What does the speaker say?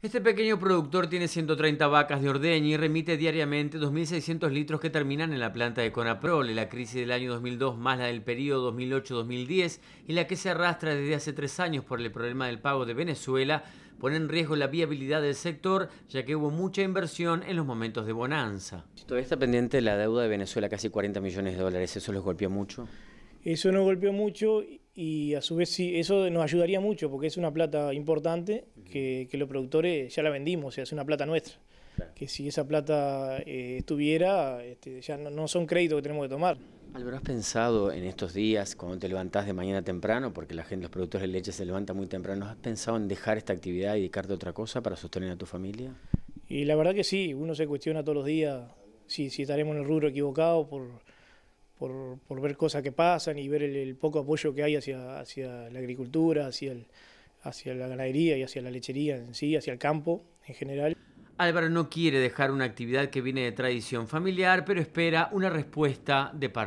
Este pequeño productor tiene 130 vacas de ordeña y remite diariamente 2.600 litros que terminan en la planta de Conaprol. La crisis del año 2002 más la del periodo 2008-2010 y la que se arrastra desde hace tres años por el problema del pago de Venezuela pone en riesgo la viabilidad del sector, ya que hubo mucha inversión en los momentos de bonanza. Todavía está pendiente la deuda de Venezuela, casi 40 millones de dólares, ¿eso los golpeó mucho? Eso nos golpeó mucho y a su vez sí, eso nos ayudaría mucho porque es una plata importante que, los productores ya la vendimos, o sea, es una plata nuestra. Que si esa plata eh, estuviera, este, ya no, son créditos que tenemos que tomar. vez ¿has pensado en estos días, cuando te levantás de mañana temprano, porque la gente, los productores de leche se levantan muy temprano, ¿has pensado en dejar esta actividad y dedicarte a otra cosa para sostener a tu familia? Y la verdad que sí, uno se cuestiona todos los días si, si estaremos en el rubro equivocado por por, ver cosas que pasan y ver el, poco apoyo que hay hacia, hacia la agricultura, hacia, el, hacia la ganadería y hacia la lechería en sí, hacia el campo en general. Álvaro no quiere dejar una actividad que viene de tradición familiar, pero espera una respuesta de parte.